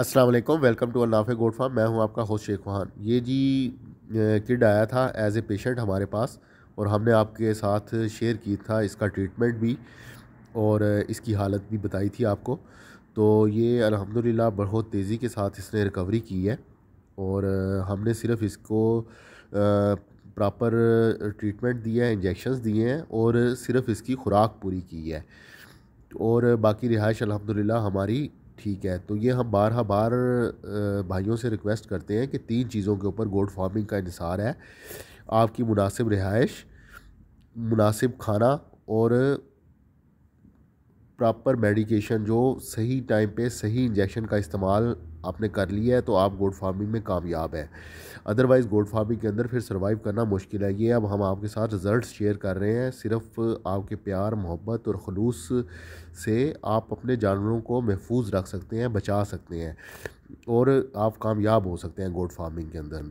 अस्सलाम वालेकुम welcome to अनाफे गोड फार्म मैं हूं आपका होस्ट शेख खान ये जी किड आया था एज ए पेशेंट हमारे पास और हमने आपके साथ शेयर की था इसका ट्रीटमेंट भी और इसकी हालत भी बताई थी आपको तो ये अल्हम्दुलिल्लाह बहुत तेज़ी के साथ इसने रिकवरी की है और हमने सिर्फ इसको प्रॉपर ट्रीटमेंट दिया है इंजेक्शन दिए हैं और सिर्फ इसकी खुराक पूरी की है और बाकी रिहाइश अलहमदिल्ला हमारी ठीक है तो ये हम बार हा बार भाइयों से रिक्वेस्ट करते हैं कि तीन चीज़ों के ऊपर गोड फार्मिंग का इसार है आपकी मुनासिब रिहाइश मुनासिब खाना और प्रॉपर मेडिकेशन जो सही टाइम पे सही इंजेक्शन का इस्तेमाल आपने कर लिया है तो आप गोड फार्मिंग में कामयाब है अदरवाइज़ गोड फार्मिंग के अंदर फिर सर्वाइव करना मुश्किल है ये अब हम आपके साथ रिज़ल्ट शेयर कर रहे हैं सिर्फ आपके प्यार मोहब्बत और खलूस से आप अपने जानवरों को महफूज रख सकते हैं बचा सकते हैं और आप कामयाब हो सकते हैं गोड फार्मिंग के अंदर